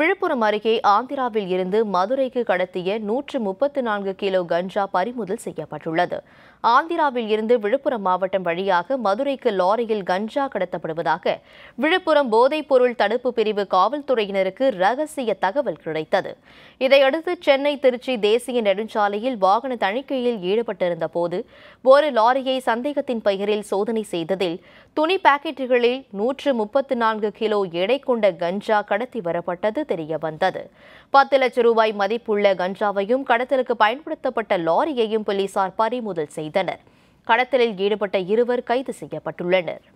விழுப்புரம் அருகே ஆந்திராவில் இருந்து மதுரைக்கு கடத்திய நூற்று முப்பத்து நான்கு கிலோ கஞ்சா பறிமுதல் செய்யப்பட்டுள்ளது ஆந்திராவில் இருந்து விழுப்புரம் மாவட்டம் வழியாக மதுரைக்கு லாரியில் கஞ்சா கடத்தப்படுவதாக விழுப்புரம் போதைப்பொருள் தடுப்பு பிரிவு காவல்துறையினருக்கு ரகசிய தகவல் கிடைத்தது இதையடுத்து சென்னை திருச்சி தேசிய நெடுஞ்சாலையில் வாகன தணிக்கையில் ஈடுபட்டிருந்த போது ஒரு லாரியை சந்தேகத்தின் பெயரில் சோதனை செய்ததில் துணி பாக்கெட்டுகளில் நூற்று முப்பத்து நான்கு கிலோ எடை கொண்ட கஞ்சா கடத்தி வரப்பட்டது தெரிய வந்தது பத்து லட்சம் ரூபாய் மதிப்புள்ள கஞ்சாவையும் கடத்தலுக்கு பயன்படுத்தப்பட்ட லாரியையும் போலீசார் பறிமுதல் செய்தனர் கடத்தலில் ஈடுபட்ட இருவர் கைது செய்யப்பட்டுள்ளனர்